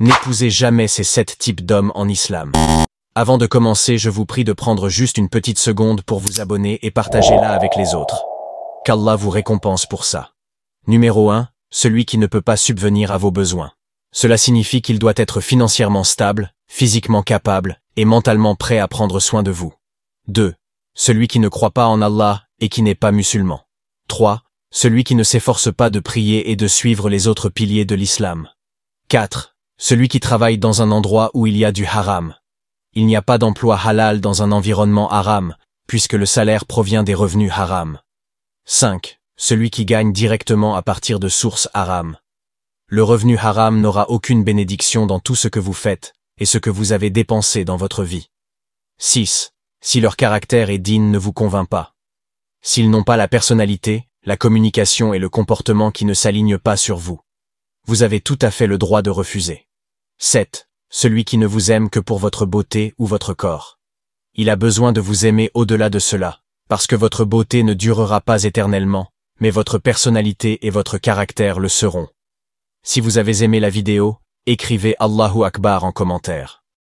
N'épousez jamais ces sept types d'hommes en islam. Avant de commencer, je vous prie de prendre juste une petite seconde pour vous abonner et partager-la avec les autres. Qu'Allah vous récompense pour ça. Numéro 1. Celui qui ne peut pas subvenir à vos besoins. Cela signifie qu'il doit être financièrement stable, physiquement capable et mentalement prêt à prendre soin de vous. 2. Celui qui ne croit pas en Allah et qui n'est pas musulman. 3. Celui qui ne s'efforce pas de prier et de suivre les autres piliers de l'islam. 4 celui qui travaille dans un endroit où il y a du haram. Il n'y a pas d'emploi halal dans un environnement haram, puisque le salaire provient des revenus haram. 5. Celui qui gagne directement à partir de sources haram. Le revenu haram n'aura aucune bénédiction dans tout ce que vous faites et ce que vous avez dépensé dans votre vie. 6. Si leur caractère et digne ne vous convainc pas. S'ils n'ont pas la personnalité, la communication et le comportement qui ne s'alignent pas sur vous. Vous avez tout à fait le droit de refuser. 7. Celui qui ne vous aime que pour votre beauté ou votre corps. Il a besoin de vous aimer au-delà de cela, parce que votre beauté ne durera pas éternellement, mais votre personnalité et votre caractère le seront. Si vous avez aimé la vidéo, écrivez Allahu Akbar en commentaire.